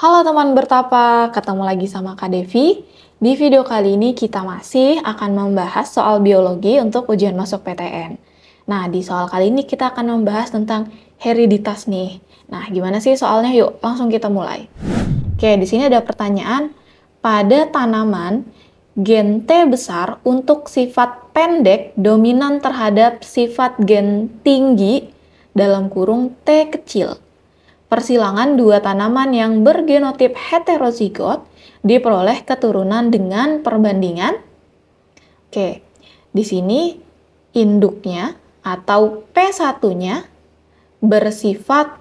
Halo teman bertapa, ketemu lagi sama Kak Devi. Di video kali ini kita masih akan membahas soal biologi untuk ujian masuk PTN. Nah, di soal kali ini kita akan membahas tentang hereditas nih. Nah, gimana sih soalnya? Yuk, langsung kita mulai. Oke, di sini ada pertanyaan. Pada tanaman, gen T besar untuk sifat pendek dominan terhadap sifat gen tinggi dalam kurung T kecil persilangan dua tanaman yang bergenotip heterozigot diperoleh keturunan dengan perbandingan. Oke, di sini induknya atau P1-nya bersifat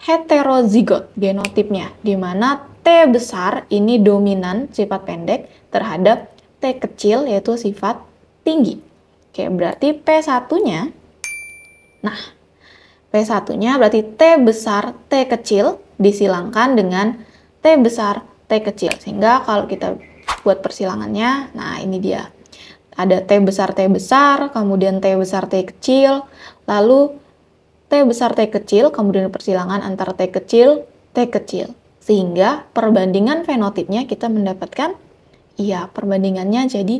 heterozigot genotipnya, di mana T besar ini dominan sifat pendek terhadap T kecil yaitu sifat tinggi. Oke, berarti P1-nya, nah P1-nya berarti T besar T kecil disilangkan dengan T besar T kecil. Sehingga kalau kita buat persilangannya, nah ini dia. Ada T besar T besar, kemudian T besar T kecil, lalu T besar T kecil, kemudian persilangan antara T kecil, T kecil. Sehingga perbandingan fenotipnya kita mendapatkan, iya perbandingannya jadi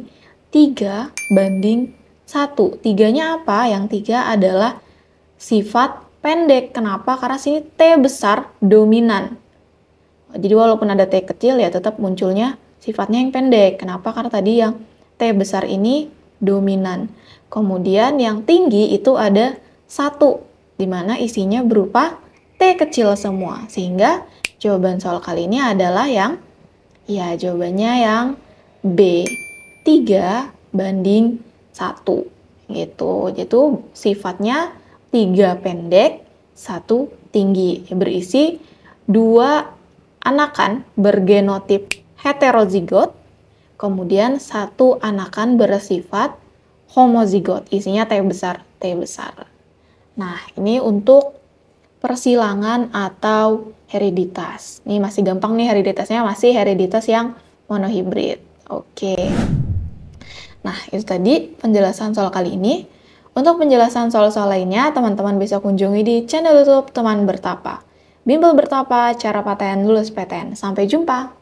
3 banding 1. Tiganya apa? Yang tiga adalah sifat pendek. Kenapa? Karena sini T besar dominan. Jadi walaupun ada T kecil ya tetap munculnya sifatnya yang pendek. Kenapa? Karena tadi yang T besar ini dominan. Kemudian yang tinggi itu ada satu, di mana isinya berupa T kecil semua. Sehingga jawaban soal kali ini adalah yang, ya jawabannya yang B, 3 banding 1. Gitu, itu sifatnya tiga pendek, satu tinggi, berisi dua anakan bergenotip heterozigot, kemudian satu anakan bersifat homozigot, isinya T besar, T besar. Nah, ini untuk persilangan atau hereditas. Ini masih gampang nih hereditasnya, masih hereditas yang monohibrid. Oke. Nah, itu tadi penjelasan soal kali ini. Untuk penjelasan soal-soal lainnya, teman-teman bisa kunjungi di channel YouTube Teman Bertapa. Bimbel Bertapa, cara paten lulus PTN. Sampai jumpa!